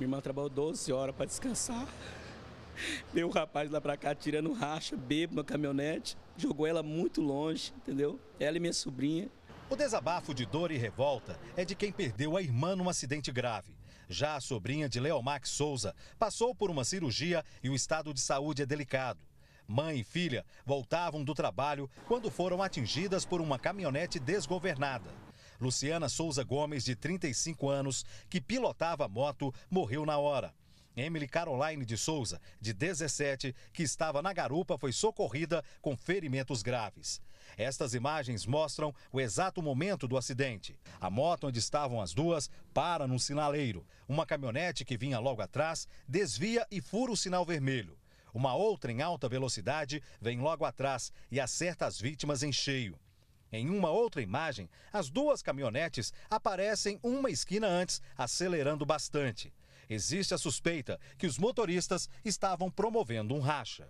Minha irmã trabalhou 12 horas para descansar. Veio o rapaz lá para cá tirando racha, bebo na caminhonete, jogou ela muito longe, entendeu? Ela e minha sobrinha. O desabafo de dor e revolta é de quem perdeu a irmã num acidente grave. Já a sobrinha de Leomax Souza passou por uma cirurgia e o estado de saúde é delicado. Mãe e filha voltavam do trabalho quando foram atingidas por uma caminhonete desgovernada. Luciana Souza Gomes, de 35 anos, que pilotava a moto, morreu na hora. Emily Caroline de Souza, de 17, que estava na garupa, foi socorrida com ferimentos graves. Estas imagens mostram o exato momento do acidente. A moto onde estavam as duas para num sinaleiro. Uma caminhonete que vinha logo atrás desvia e fura o sinal vermelho. Uma outra em alta velocidade vem logo atrás e acerta as vítimas em cheio. Em uma outra imagem, as duas caminhonetes aparecem uma esquina antes, acelerando bastante. Existe a suspeita que os motoristas estavam promovendo um racha.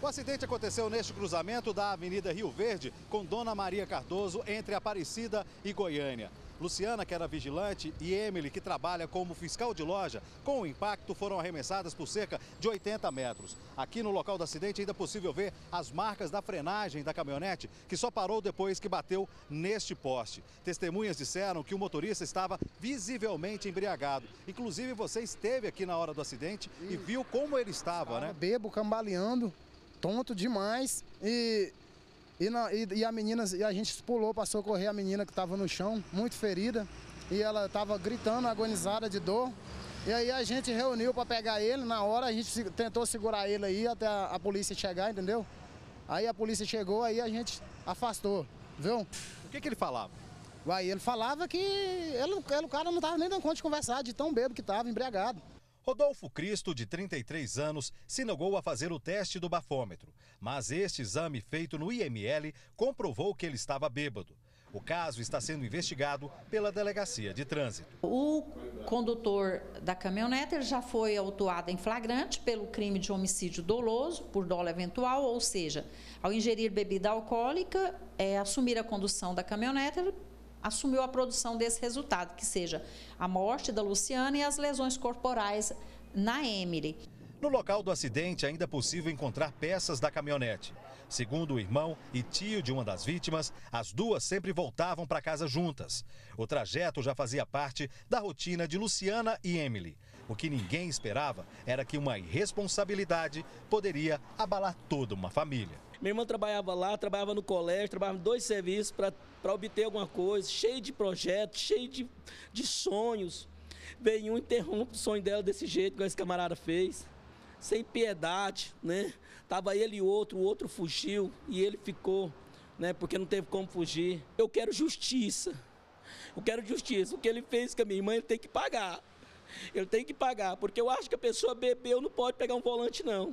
O acidente aconteceu neste cruzamento da Avenida Rio Verde com Dona Maria Cardoso entre Aparecida e Goiânia. Luciana, que era vigilante, e Emily, que trabalha como fiscal de loja, com o impacto foram arremessadas por cerca de 80 metros. Aqui no local do acidente ainda é possível ver as marcas da frenagem da caminhonete, que só parou depois que bateu neste poste. Testemunhas disseram que o motorista estava visivelmente embriagado. Inclusive, você esteve aqui na hora do acidente e viu como ele estava, né? Bebo, cambaleando, tonto demais e e, na, e, e a menina, e a gente pulou para socorrer a menina que estava no chão, muito ferida. E ela estava gritando, agonizada de dor. E aí a gente reuniu para pegar ele. Na hora a gente tentou segurar ele aí até a, a polícia chegar, entendeu? Aí a polícia chegou, aí a gente afastou, viu? O que, que ele falava? Uai, ele falava que ele, ele, o cara não estava nem dando conta de conversar, de tão bêbado que estava, embriagado. Rodolfo Cristo, de 33 anos, se negou a fazer o teste do bafômetro, mas este exame feito no IML comprovou que ele estava bêbado. O caso está sendo investigado pela Delegacia de Trânsito. O condutor da caminhonete já foi autuado em flagrante pelo crime de homicídio doloso por dolo eventual, ou seja, ao ingerir bebida alcoólica, é, assumir a condução da caminhonete assumiu a produção desse resultado, que seja a morte da Luciana e as lesões corporais na Emily. No local do acidente, ainda é possível encontrar peças da caminhonete. Segundo o irmão e tio de uma das vítimas, as duas sempre voltavam para casa juntas. O trajeto já fazia parte da rotina de Luciana e Emily. O que ninguém esperava era que uma irresponsabilidade poderia abalar toda uma família. Minha irmã trabalhava lá, trabalhava no colégio, trabalhava em dois serviços para obter alguma coisa, cheio de projetos, cheio de, de sonhos. Veio um interrompe o sonho dela desse jeito, que esse camarada fez sem piedade, né? Tava ele e outro, o outro fugiu e ele ficou, né? Porque não teve como fugir. Eu quero justiça. Eu quero justiça. O que ele fez com a minha irmã, ele tem que pagar. Ele tem que pagar, porque eu acho que a pessoa bebeu não pode pegar um volante, não.